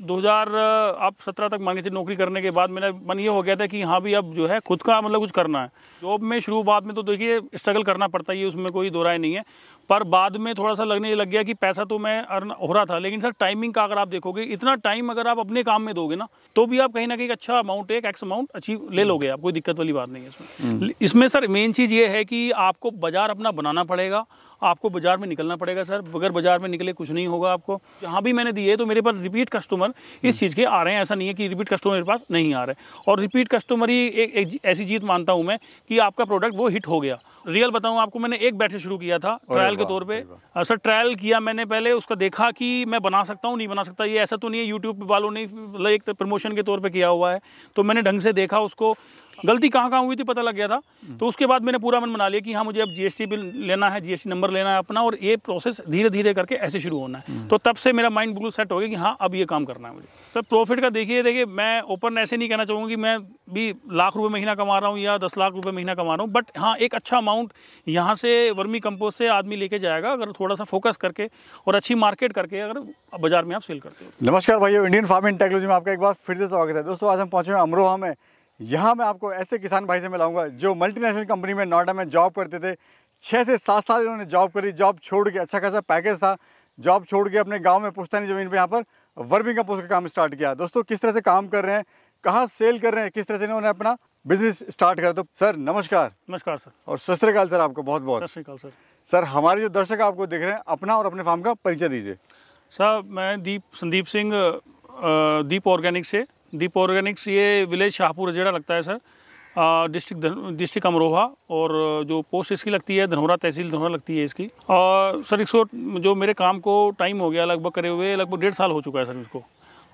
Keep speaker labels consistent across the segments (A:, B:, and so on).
A: दो आप सत्रह तक मान के नौकरी करने के बाद मेरा मन ये हो गया था कि हाँ भी अब जो है खुद का मतलब कुछ करना है जॉब में शुरू बाद में तो देखिए स्ट्रगल करना पड़ता है उसमें कोई दो राय नहीं है पर बाद में थोड़ा सा लगने लग गया कि पैसा तो मैं अर्न हो रहा था लेकिन सर टाइमिंग का अगर आप देखोगे इतना टाइम अगर आप अपने काम में दोगे ना तो भी आप कहीं ना कहीं अच्छा अमाउंट एक एक्स अमाउंट अचीव ले लोगे आप कोई दिक्कत वाली बात नहीं है इसमें हम्म। इसमें सर मेन चीज़ ये है कि आपको बाजार अपना बनाना पड़ेगा आपको बाज़ार में निकलना पड़ेगा सर अगर बाज़ार में निकले कुछ नहीं होगा आपको जहाँ भी मैंने दिए तो मेरे पास रिपीट कस्टमर इस चीज़ के आ रहे हैं ऐसा नहीं है कि रिपीट कस्टमर मेरे पास नहीं आ रहे और रिपीट कस्टमर ही एक ऐसी जीत मानता हूँ मैं कि आपका प्रोडक्ट वो हिट हो गया रियल बताऊं आपको मैंने एक बैठ से शुरू किया था ट्रायल के तौर पे हाँ, सर ट्रायल किया मैंने पहले उसका देखा कि मैं बना सकता हूँ नहीं बना सकता ये ऐसा तो नहीं है यूट्यूब वालों ने एक प्रमोशन के तौर पे किया हुआ है तो मैंने ढंग से देखा उसको गलती कहाँ कहाँ हुई थी पता लग गया था हम्म। तो उसके बाद मैंने पूरा मन बना लिया कि हाँ मुझे अब जीएसटी बिल लेना है जीएसटी नंबर लेना है अपना और ये प्रोसेस धीरे धीरे करके ऐसे शुरू होना है हम्म। तो तब से मेरा माइंड बिल्कुल सेट हो गया कि हाँ अब ये काम करना है मुझे सर तो प्रॉफिट का देखिए देखिए मैं ओपन ऐसे नहीं कहना चाहूँगा कि मैं भी लाख रुपये महीना कमा रहा हूँ या दस लाख रुपये महीना कमा रहा हूँ बट हाँ एक अच्छा अमाउंट यहाँ से वर्मी कम्पोज से आदमी लेके जाएगा अगर थोड़ा सा फोकस करके और अच्छी मार्केट करके अगर बाजार में आप सेल करते
B: हो नमस्कार भाइयों इंडियन फार्मिंग टेक्नोलॉजी में आपका एक बार फिर से स्वागत है दोस्तों आज हम पहुँचे हैं अमरोहा में यहाँ मैं आपको ऐसे किसान भाई से मिलाऊंगा जो मल्टीनेशनल कंपनी में नोएडा में जॉब करते थे छः से सात साल इन्होंने जॉब करी जॉब छोड़ के अच्छा खासा पैकेज था जॉब छोड़ के अपने गाँव में पुश्तानी ज़मीन पे यहाँ पर वर्मिंग का पोस्ट का काम स्टार्ट किया दोस्तों किस तरह से काम कर रहे हैं कहाँ सेल कर रहे हैं किस तरह से इन्होंने अपना बिजनेस स्टार्ट करा तो सर नमस्कार नमस्कार सर और सस्त्रकाल सर आपको बहुत बहुत सस्त्रकाल सर सर हमारे जो दर्शक आपको देख रहे हैं अपना और अपने फार्म का परिचय दीजिए
A: सर मैं दीप संदीप सिंह दीप ऑर्गेनिक से दीप ऑर्गेनिक्स ये विलेज शाहपुर जेड़ा लगता है सर डिस्ट्रिक्ट डिस्ट्रिक्ट अमरोहा और जो पोस्ट इसकी लगती है धनौरा तहसील धनौरा लगती है इसकी और सर इसको जो मेरे काम को टाइम हो गया लगभग करे हुए लगभग डेढ़ साल हो चुका है सर इसको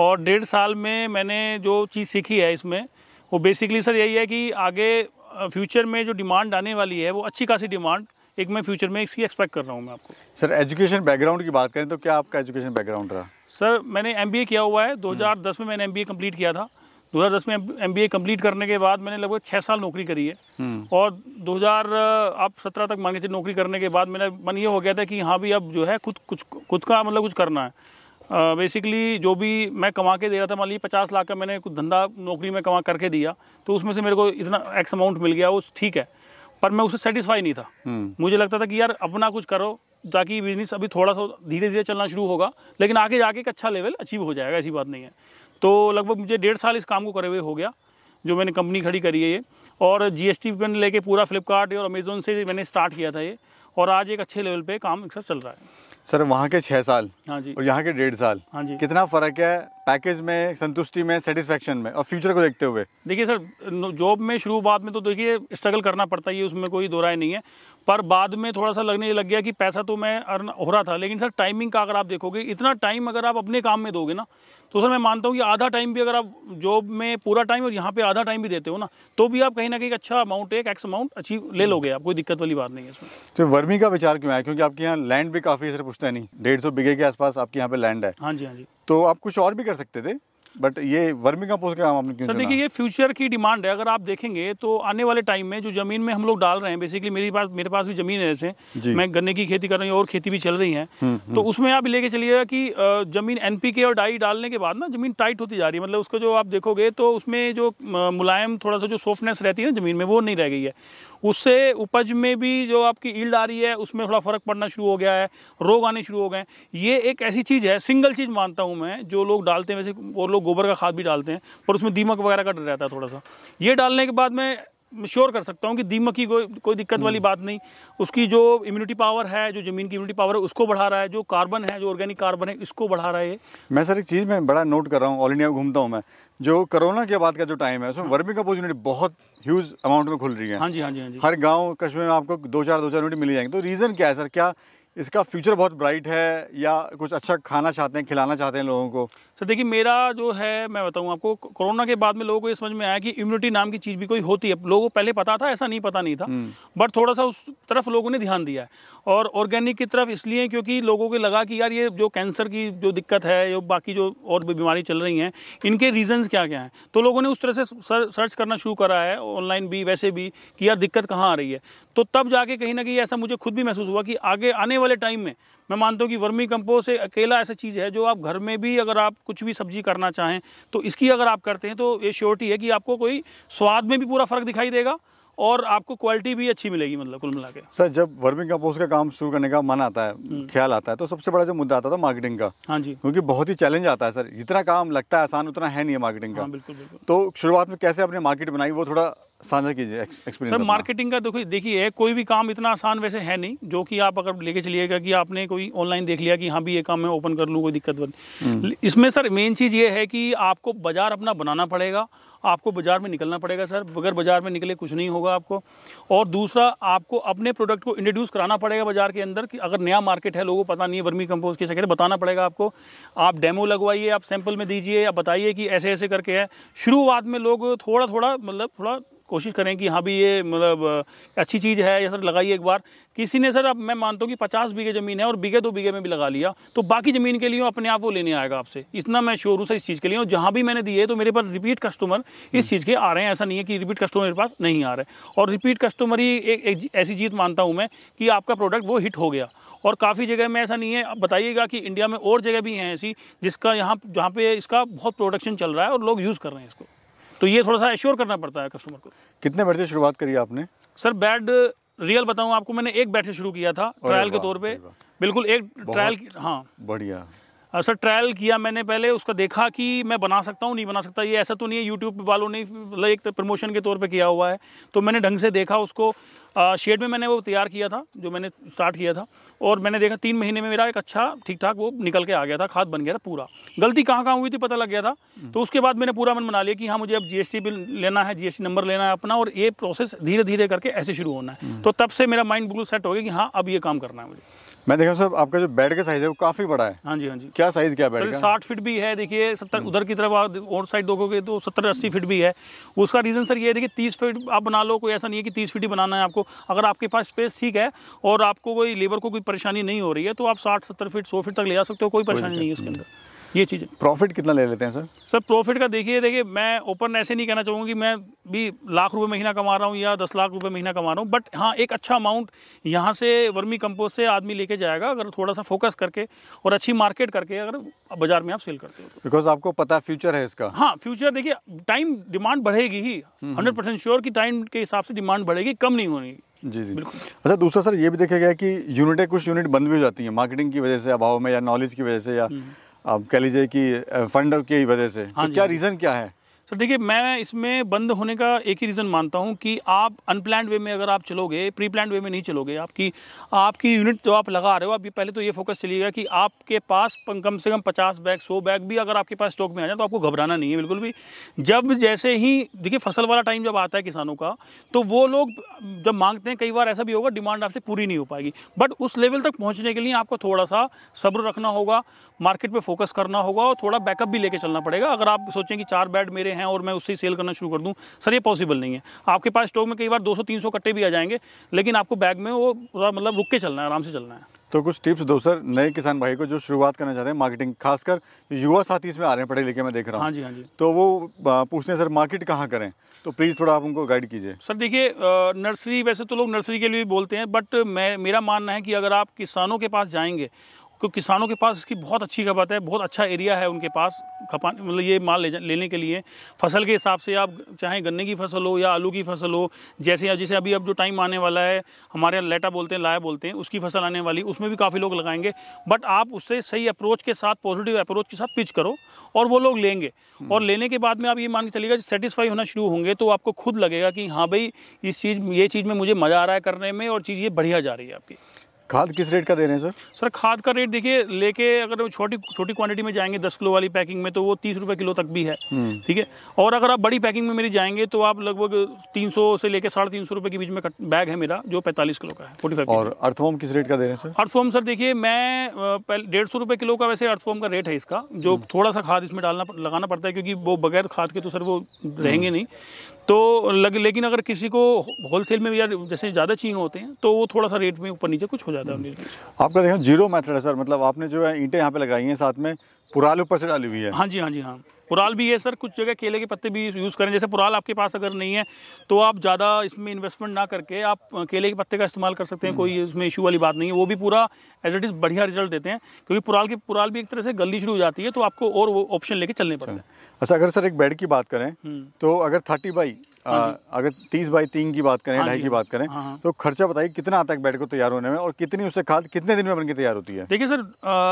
A: और डेढ़ साल में मैंने जो चीज़ सीखी है इसमें वो बेसिकली सर यही है कि आगे फ्यूचर में जो डिमांड आने वाली है वो अच्छी खासी डिमांड एक मैं फ्यूचर में इसकी एक्सपेक्ट कर रहा हूँ मैं
B: आपको सर एजुकेशन बैकग्राउंड की बात करें तो क्या आपका एजुकेशन बैकग्राउंड रहा
A: सर मैंने एम किया हुआ है 2010 हम्म। में मैंने एम कंप्लीट किया था 2010 में एम कंप्लीट करने के बाद मैंने लगभग छः साल नौकरी करी है हम्म। और 2000 आप 17 तक मान के नौकरी करने के बाद मेरा मन ये हो गया था कि हाँ भी अब जो है खुद कुछ खुद का मतलब कुछ करना है बेसिकली uh, जो भी मैं कमा के दे रहा था मान लीजिए पचास लाख का मैंने कुछ धंधा नौकरी में कमा करके दिया तो उसमें से मेरे को इतना एक्स अमाउंट मिल गया वो ठीक है पर मैं उससे सेटिस्फाई नहीं था हम्म। मुझे लगता था कि यार अपना कुछ करो ताकि बिजनेस अभी थोड़ा सा धीरे धीरे चलना शुरू होगा लेकिन आगे जाके एक अच्छा लेवल अचीव हो जाएगा ऐसी बात नहीं है तो लगभग मुझे डेढ़ साल इस काम को करे हुए हो गया जो मैंने कंपनी खड़ी करी है ये और जी एस टी लेके पूरा फ्लिपकार्ट और अमेजोन से मैंने स्टार्ट किया था ये और आज एक अच्छे लेवल पे काम एक साथ चल रहा है
B: सर वहाँ के छः साल हाँ जी और यहाँ के डेढ़ साल हाँ जी कितना फ़र्क है पैकेज में संतुष्टि में सेटिस्फेक्शन में और फ्यूचर को देखते हुए
A: देखिए सर जॉब में शुरू बाद में तो देखिए स्ट्रगल करना पड़ता है उसमें कोई दो राय नहीं है पर बाद में थोड़ा सा लगने लग गया कि पैसा तो मैं अर्न हो रहा था लेकिन सर टाइमिंग का अगर आप देखोगे इतना टाइम अगर आप अपने काम में दोगे ना तो सर मैं मानता हूँ कि आधा टाइम भी अगर आप जॉब में पूरा टाइम और यहाँ पे आधा टाइम भी देते हो ना तो भी आप कहीं ना कहीं अच्छा अमाउंट एक एक्स अमाउंट अच्छी ले लोगे आप कोई दिक्कत वाली बात नहीं है इसमें
B: तो वर्मी का विचार क्यों है क्योंकि आपके यहाँ लैंड भी काफ़ी सर पूछते हैं नहीं डेढ़ बीघे के आसपास आपके यहाँ पे लैंड है हाँ जी हाँ जी तो आप कुछ और भी कर सकते थे बट ये वर्मी कंपोस्ट का हम क्यों सर देखिए
A: ये फ्यूचर की डिमांड है अगर आप देखेंगे तो आने वाले टाइम में जो जमीन में हम लोग डाल रहे हैं बेसिकली मेरे पास मेरे पास भी जमीन है ऐसे मैं गन्ने की खेती कर रही हूँ और खेती भी चल रही है हम्म, हम्म। तो उसमें आप लेके चलिएगा कि जमीन एनपीके और डाई डालने के बाद ना जमीन टाइट होती जा रही है मतलब उसको जो आप देखोगे तो उसमें जो मुलायम थोड़ा सा जो सॉफ्टनेस रहती है ना जमीन में वो नहीं रह गई है उससे उपज में भी जो आपकी ईल्ड आ रही है उसमें थोड़ा फ़र्क पड़ना शुरू हो गया है रोग आने शुरू हो गए ये एक ऐसी चीज़ है सिंगल चीज़ मानता हूँ मैं जो लोग डालते हैं वैसे और लोग लोग गोबर का खाद भी डालते हैं पर उसमें दीमक वगैरह का डर रहता है थोड़ा सा ये डालने के बाद मैं श्योर कर सकता हूँ कि दीमक की कोई कोई दिक्कत वाली बात नहीं उसकी जो इम्यूनिटी पावर है जो ज़मीन की इम्यूनिटी पावर है उसको बढ़ा रहा है जो कार्बन है जो ऑर्गेनिक कार्बन है इसको बढ़ा रहा है
B: मैं सर एक चीज़ मैं बड़ा नोट कर रहा हूँ ऑल इंडिया घूमता हूँ मैं जो कोरोना के बाद का जो टाइम है उसमें हाँ। वर्मी कम्पोजिटी बहुत ह्यूज अमाउंट में खुल रही है हाँ जी हाँ जी हाँ जी हर गाँव कश्मीर में आपको दो चार दो चार यूनिट मिल जाएंगे तो रीज़न क्या है सर क्या इसका फ्यूचर बहुत ब्राइट है या कुछ अच्छा खाना चाहते हैं खिलाना चाहते हैं लोगों को सर देखिए मेरा
A: जो है मैं बताऊँ आपको कोरोना के बाद में लोगों को ये समझ में आया कि इम्यूनिटी नाम की चीज़ भी कोई होती है लोगों को पहले पता था ऐसा नहीं पता नहीं था हम्म। बट थोड़ा सा उस तरफ लोगों ने ध्यान दिया है और ऑर्गेनिक की तरफ इसलिए क्योंकि लोगों को लगा कि यार ये जो कैंसर की जो दिक्कत है या बाकी जो और बीमारी चल रही हैं इनके रीजन क्या क्या हैं तो लोगों ने उस तरह से सर्च करना शुरू करा है ऑनलाइन भी वैसे भी कि यार दिक्कत कहाँ आ रही है तो तब जाके कहीं ना कहीं ऐसा मुझे खुद भी महसूस हुआ कि आगे आने वाले टाइम में मैं मानता हूँ कि वर्मी कंपोस्ट एक अकेला ऐसा चीज़ है जो आप घर में भी अगर आप कुछ भी सब्जी करना चाहें तो इसकी अगर आप करते हैं तो ये श्योरिटी है कि आपको कोई स्वाद में भी पूरा फ़र्क दिखाई देगा और आपको क्वालिटी भी अच्छी मिलेगी मतलब कुल मिला के
B: सर जब वर्मिंग कंपोस्ट का काम शुरू करने का मन आता है हम्म। ख्याल आता है तो सबसे बड़ा जो मुद्दा आता था मार्केटिंग का हाँ जी क्योंकि बहुत ही चैलेंज आता है सर जितना काम लगता है आसान उतना है नहीं है मार्केटिंग का हाँ, बिल्कुल, बिल्कुल। तो शुरुआत में कैसे आपने मार्केट बनाई वो थोड़ा साझा कीजिए एक्सपीरियंस सर
A: मार्केटिंग का देखो देखिए कोई भी काम इतना आसान वैसे है नहीं जो कि आप अगर लेके चलिएगा कि आपने कोई ऑनलाइन देख लिया कि हाँ भी ये काम मैं ओपन कर लूँ कोई दिक्कत नहीं हम्म। इसमें सर मेन चीज़ ये है कि आपको बाजार अपना बनाना पड़ेगा आपको बाज़ार में निकलना पड़ेगा सर बगैर बाज़ार में निकले कुछ नहीं होगा आपको और दूसरा आपको अपने प्रोडक्ट को इंट्रोड्यूस कराना पड़ेगा बाज़ार के अंदर कि अगर नया मार्केट है लोगों को पता नहीं है वर्मी कंपोज की सेकेंड बताना पड़ेगा आपको आप डेमो लगवाइए आप सैंपल में दीजिए आप बताइए कि ऐसे ऐसे करके है शुरुआत में लोग थोड़ा थोड़ा मतलब थोड़ा कोशिश करें कि हाँ भी ये मतलब अच्छी चीज़ है या सर लगाइए एक बार किसी ने सर अब मैं मानता हूँ कि पचास बीघे ज़मीन है और बीघे दो बीघे में भी लगा लिया तो बाकी ज़मीन के लिए अपने आप वो लेने आएगा आपसे इतना मैं श्योर हूँ सर इस चीज़ के लिए और जहाँ भी मैंने दिए तो मेरे पास रिपीट कस्टमर इस चीज़ के आ रहे हैं ऐसा नहीं है कि रिपीट कस्टमर मेरे पास नहीं आ रहे और रिपीट कस्टमर ही एक ऐसी जीत मानता हूँ मैं कि आपका प्रोडक्ट वो हिट हो गया और काफ़ी जगह में ऐसा नहीं है आप बताइएगा कि इंडिया में और जगह भी हैं ऐसी जिसका यहाँ जहाँ पे इसका बहुत प्रोडक्शन चल रहा है और लोग यूज़ कर रहे हैं इसको तो ये थोड़ा सा एश्योर करना पड़ता है कस्टमर को
B: कितने बैट से शुरुआत करी आपने
A: सर बेड रियल बताऊं आपको मैंने एक बैट से शुरू किया था ट्रायल के तौर पे बिल्कुल एक ट्रायल हाँ बढ़िया सर ट्रायल किया मैंने पहले उसका देखा कि मैं बना सकता हूँ नहीं बना सकता ये ऐसा तो नहीं है यूट्यूब वालों ने एक प्रमोशन के तौर पे किया हुआ है तो मैंने ढंग से देखा उसको शेड में मैंने वो तैयार किया था जो मैंने स्टार्ट किया था और मैंने देखा तीन महीने में मेरा एक अच्छा ठीक ठाक वो निकल के आ गया था खाद बन गया था पूरा गलती कहाँ कहाँ हुई थी पता लग गया था हम्म। तो उसके बाद मैंने पूरा मन बना लिया कि हाँ मुझे अब जीएसटी बिल लेना है जीएसटी नंबर लेना है अपना और ये प्रोसेस धीरे धीरे करके ऐसे शुरू होना है हम्म। तो तब से मेरा माइंड बिल्कुल सेट हो गया कि हाँ अब ये काम करना है मुझे
B: मैं देखा सर आपका जो बेड का साइज है वो काफी बड़ा है हाँ जी हाँ जी क्या साइज क्या बेड का
A: साठ फीट भी है देखिए सत्तर हम्म। उधर की तरफ और साइड दोगे तो सत्तर अस्सी फीट भी है उसका रीजन सर ये है देखिए तीस फीट आप बना लो कोई ऐसा नहीं है कि तीस फीट ही बनाना है आपको अगर आपके पास स्पेस ठीक है और आपको कोई लेबर को कोई परेशानी नहीं हो रही है तो आप साठ सत्तर फीट सौ फीट तक ले जा सकते हो कोई परेशानी नहीं है इसके अंदर
B: ये चीज़ प्रॉफिट कितना ले लेते हैं सर
A: सर प्रॉफिट का देखिए देखिए मैं ओपन ऐसे नहीं कहना कि मैं भी लाख रुपए महीना कमा रहा हूँ या दस लाख रुपए महीना कमा रहा हूँ बट हाँ एक अच्छा अमाउंट यहाँ से वर्मी कंपोस्ट से आदमी लेके जाएगा अगर थोड़ा सा फोकस करके और अच्छी मार्केट करके अगर बाजार में आप सेल करते हो
B: बिकॉज तो। आपको पता फ्यूचर है इसका
A: हाँ फ्यूचर देखिए टाइम डिमांड बढ़ेगी ही हंड्रेड परसेंट श्योर की टाइम के हिसाब से डिमांड बढ़ेगी कम नहीं होगी
B: जी जी अच्छा दूसरा सर ये भी देखा गया कि यूनिटें कुछ यूनिट बंद भी हो जाती हैं मार्केटिंग की वजह से अभाव में या नॉलेज की वजह से या हम्म, हम्म। आप कह लीजिए कि फंड की वजह से हाँ तो क्या हाँ रीज़न क्या है
A: सर तो देखिए मैं इसमें बंद होने का एक ही रीज़न मानता हूँ कि आप अनप्लान वे में अगर आप चलोगे प्री प्लान वे में नहीं चलोगे आपकी आपकी यूनिट जो आप लगा रहे हो अभी पहले तो ये फोकस चलिएगा कि आपके पास कम से कम पचास बैग सौ बैग भी अगर आपके पास स्टॉक में आ जाए तो आपको घबराना नहीं है बिल्कुल भी जब जैसे ही देखिए फसल वाला टाइम जब आता है किसानों का तो वो लोग जब मांगते हैं कई बार ऐसा भी होगा डिमांड आपसे पूरी नहीं हो पाएगी बट उस लेवल तक पहुँचने के लिए आपको थोड़ा सा सब्र रखना होगा मार्केट पर फोकस करना होगा और थोड़ा बैकअप भी लेके चलना पड़ेगा अगर आप सोचें कि चार बैड मेरे हैं और मैं उससे ही सेल करना शुरू कर दूँ सर ये पॉसिबल नहीं है आपके पास स्टॉक में कई बार 200-300 सौ कट्टे भी आ जाएंगे लेकिन आपको बैग में वो मतलब रुक के चलना है आराम से चलना है
B: तो कुछ टिप्स दो सर नए किसान भाई को जो शुरुआत करना चाह रहे हैं मार्केटिंग खासकर युवा साथी इसमें आ रहे हैं पढ़े लिखे मैं देख रहा हूँ हाँ जी हाँ जी तो वो पूछते हैं सर मार्केट कहाँ करें तो प्लीज़ थोड़ा आप उनको गाइड कीजिए सर
A: देखिए नर्सरी वैसे तो लोग नर्सरी के लिए भी बोलते हैं बट मैं मेरा मानना है कि अगर आप किसानों के पास जाएंगे क्योंकि किसानों के पास इसकी बहुत अच्छी खपत है बहुत अच्छा एरिया है उनके पास खपा मतलब ये माल ले लेने के लिए फसल के हिसाब से आप चाहे गन्ने की फसल हो या आलू की फसल हो जैसे जैसे अभी अब जो टाइम आने वाला है हमारे यहाँ लेटा बोलते हैं लाया बोलते हैं उसकी फसल आने वाली उसमें भी काफ़ी लोग लगाएंगे बट आप उससे सही अप्रोच के साथ पॉजिटिव अप्रोच के साथ पिच करो और वो लोग लेंगे हम्म। और लेने के बाद में आप ये मान के चलिएगा सेटिस्फाई होना शुरू होंगे तो आपको खुद लगेगा कि हाँ भाई इस चीज़ ये चीज़ में मुझे मज़ा आ रहा है करने में और चीज़ ये बढ़िया जा रही है आपकी
B: खाद किस रेट का दे रहे हैं सर
A: सर खाद का रेट देखिए लेके अगर छोटी छोटी क्वांटिटी में जाएंगे दस किलो वाली पैकिंग में तो वो तीस रुपये किलो तक भी है हम्म। ठीक है और अगर आप बड़ी पैकिंग में मेरी जाएंगे तो आप लगभग तीन सौ से लेकर साढ़े तीन सौ रुपये के बीच में बैग है मेरा जो पैंतालीस किलो का है
B: फोर्टी फाइव और अर्थफॉर्म किस रेट का दे रहे हैं सर
A: अर्थफॉर्म सर देखिए मैं डेढ़ सौ रुपये किलो का वैसे अर्थफॉर्म का रेट है इसका जो हम्म। थोड़ा सा खाद इसमें डालना लगाना पड़ता है क्योंकि वो बगैर खाद के तो सर वो हम्म। रहेंगे नहीं तो लग लेकिन अगर किसी को होलसेल में या जैसे ज़्यादा चीन होते हैं तो वो थोड़ा सा रेट में ऊपर नीचे कुछ हो जाता है
B: आपका देखें जीरो मेथड है सर मतलब आपने जो है ईंटें यहाँ पे लगाई हैं साथ में पुराल ऊपर से डाली हुई है हाँ जी हाँ जी हाँ
A: पुराल भी है सर कुछ जगह केले के पत्ते भी यूज़ करें जैसे पुराल आपके पास अगर नहीं है तो आप ज़्यादा इसमें इन्वेस्टमेंट ना करके आप केले के पत्ते का इस्तेमाल कर सकते हैं कोई हम्म। इसमें इशू वाली बात नहीं है वो भी पूरा एज इट इज़ बढ़िया रिजल्ट देते हैं क्योंकि पुराल के पुराल भी एक तरह से गली शुरू हो जाती है तो आपको और वो ऑप्शन लेके चलने पड़ते
B: अच्छा। हैं अच्छा अगर सर एक बेड की बात करें हम्म। तो अगर थर्टी हाँ बाई अगर तीस बाई तीन की बात करें हाँ ढाई की बात करें हाँ, तो खर्चा बताइए कितना आता है बेड को तैयार होने में और कितनी उससे खाद कितने दिन में बनके तैयार होती है
A: देखिए सर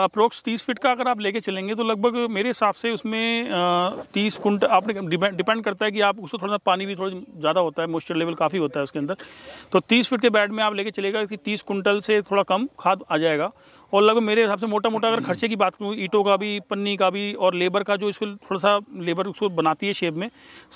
A: अप्रोक्स तीस फीट का अगर आप लेके चलेंगे तो लगभग मेरे हिसाब से उसमें तीस कुंट आपने डिपेंड करता है कि आप उसको थोड़ा सा पानी भी थोड़ा ज़्यादा होता है मॉइस्चर लेवल काफ़ी होता है उसके अंदर तो तीस फिट के बेड में आप लेके चलेगा कि तीस कुंटल से थोड़ा कम खाद आ जाएगा और लगभग मेरे हिसाब से मोटा मोटा अगर खर्चे की बात करूँ ईटों का भी पन्नी का भी और लेबर का जो इसको थोड़ा सा लेबर उसको बनाती है शेप में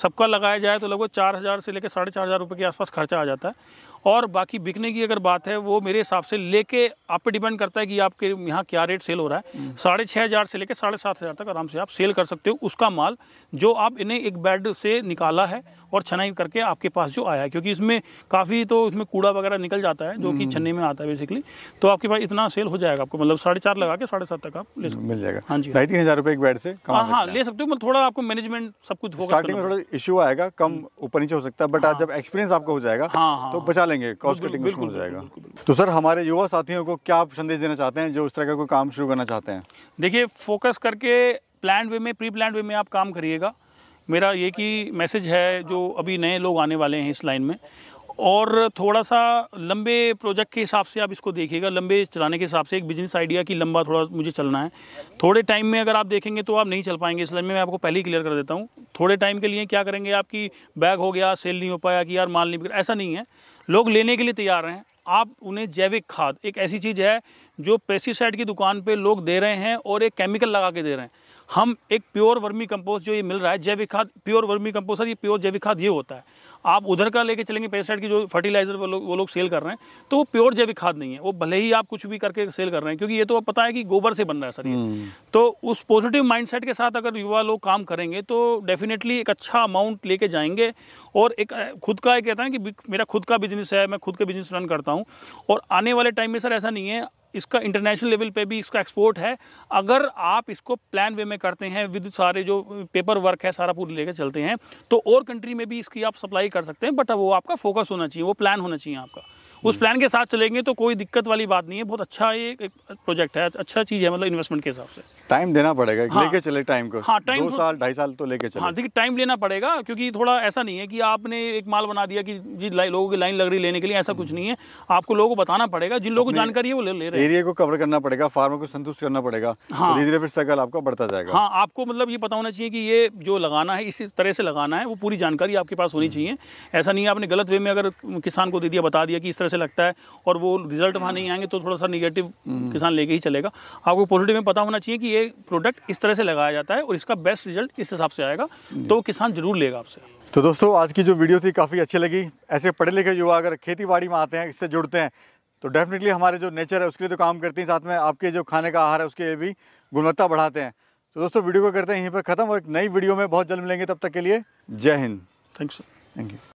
A: सबका लगाया जाए तो लगभग चार हज़ार से लेकर साढ़े चार हज़ार रुपये के आसपास खर्चा आ जाता है और बाकी बिकने की अगर बात है वो मेरे हिसाब से लेके आप पे डिपेंड करता है कि आपके यहाँ क्या रेट सेल हो रहा है हम्म। साढ़े छः हज़ार से लेकर साढ़े सात हज़ार तक आराम से आप सेल कर सकते हो उसका माल जो आप इन्हें एक बेड से निकाला है और छनाई करके आपके पास जो आया है क्योंकि इसमें काफ़ी तो इसमें कूड़ा वगैरह निकल जाता है जो कि हम्म। छन्नी में आता है बेसिकली तो आपके पास इतना सेल हो जाएगा आपको मतलब साढ़े चार लगा के साढ़े सात तक आप ले सकते
B: मिल जाएगा हाँ जी हाँ। तीन हज़ार रुपये एक बेड से हाँ हाँ ले
A: सकते हो मतलब थोड़ा आपको मैनेजमेंट सब कुछ होगा स्टार्टिंग में थोड़ा
B: इशू आएगा कम हम्म। ऊपर नीचे हो सकता है बट हाँ। आज जब एक्सपीरियंस आपका हो जाएगा हाँ, तो बचा लेंगे कॉस्ट कटिंग हो जाएगा तो सर हमारे युवा साथियों को क्या आप संदेश देना चाहते हैं जो उस तरह का कोई काम शुरू करना चाहते हैं
A: देखिए फोकस करके प्लान वे में प्री प्लान वे में आप काम करिएगा मेरा ये कि मैसेज है जो अभी नए लोग आने वाले हैं इस लाइन में और थोड़ा सा लंबे प्रोजेक्ट के हिसाब से आप इसको देखिएगा लंबे चलाने के हिसाब से एक बिजनेस आइडिया कि लंबा थोड़ा मुझे चलना है थोड़े टाइम में अगर आप देखेंगे तो आप नहीं चल पाएंगे इस लाइन में मैं आपको पहले ही क्लियर कर देता हूँ थोड़े टाइम के लिए क्या करेंगे आपकी बैग हो गया सेल नहीं हो पाया कि यार माल नहीं बिक ऐसा नहीं है लोग लेने के लिए तैयार हैं आप उन्हें जैविक खाद एक ऐसी चीज़ है जो पेस्टिसाइड की दुकान पर लोग दे रहे हैं और एक केमिकल लगा के दे रहे हैं हम एक प्योर वर्मी कंपोस्ट जो ये मिल रहा है जैविक खाद प्योर वर्मी कंपोस्ट सर ये प्योर जैविक खाद ये होता है आप उधर का लेके चलेंगे पेसाइड की जो फर्टिलाइजर वो लोग वो लोग सेल कर रहे हैं तो वो प्योर जैविक खाद नहीं है वो भले ही आप कुछ भी करके सेल कर रहे हैं क्योंकि ये तो पता है कि गोबर से बन रहा है सर ये हम्म। तो उस पॉजिटिव माइंडसेट के साथ अगर युवा लोग काम करेंगे तो डेफिनेटली एक अच्छा अमाउंट लेके जाएंगे और एक खुद का एक कहता है कि मेरा खुद का बिजनेस है मैं खुद का बिजनेस रन करता हूँ और आने वाले टाइम में सर ऐसा नहीं है इसका इंटरनेशनल लेवल पे भी इसका एक्सपोर्ट है अगर आप इसको प्लान वे में करते हैं विद सारे जो पेपर वर्क है सारा पूरी लेकर चलते हैं तो और कंट्री में भी इसकी आप सप्लाई कर सकते हैं बट वो आपका फोकस होना चाहिए वो प्लान होना चाहिए आपका उस प्लान के साथ चलेंगे तो कोई दिक्कत वाली बात नहीं है बहुत अच्छा ये एक, प्रोजेक्ट है अच्छा चीज़ है मतलब इन्वेस्टमेंट के हिसाब से
B: टाइम देना पड़ेगा हाँ, लेके चले टाइम को हाँ टाइम दो साल ढाई साल तो लेके चले हाँ
A: देखिए टाइम लेना पड़ेगा क्योंकि थोड़ा ऐसा नहीं है कि आपने एक माल बना दिया कि जी लोगों की लाइन लग रही लेने के लिए ऐसा कुछ हम्म। नहीं है आपको लोगों को बताना पड़ेगा जिन लोगों को जानकारी है वो ले रहे एरिया
B: को कवर करना पड़ेगा फार्मर को संतुष्ट करना पड़ेगा तो हाँ धीरे फिर सकल आपका बढ़ता जाएगा हाँ
A: आपको मतलब ये पता होना चाहिए कि ये जो लगाना है इसी तरह से लगाना है वो पूरी जानकारी आपके पास होनी हम्म। चाहिए ऐसा नहीं है आपने गलत वे में अगर किसान को दे दिया बता दिया कि इस तरह से लगता है और वो रिजल्ट वहाँ नहीं आएंगे तो थोड़ा सा निगेटिव किसान लेके ही चलेगा आपको पॉजिटिव में पता होना चाहिए कि ये प्रोडक्ट इस तरह से लगाया जाता है और इसका बेस्ट रिजल्ट
B: इस हिसाब से आएगा तो किसान जरूर लेगा आपसे तो दोस्तों आज की जो वीडियो थी काफ़ी अच्छी लगी ऐसे पढ़े लिखे युवा अगर खेती बाड़ी में आते हैं इससे जुड़ते हैं तो डेफिनेटली हमारे जो नेचर है उसके लिए तो काम करते हैं साथ में आपके जो खाने का आहार है उसके लिए भी गुणवत्ता बढ़ाते हैं तो दोस्तों वीडियो को करते हैं यहीं पर ख़त्म और एक नई वीडियो में बहुत जल्द मिलेंगे तब तक के लिए जय हिंद थैंक्स थैंक यू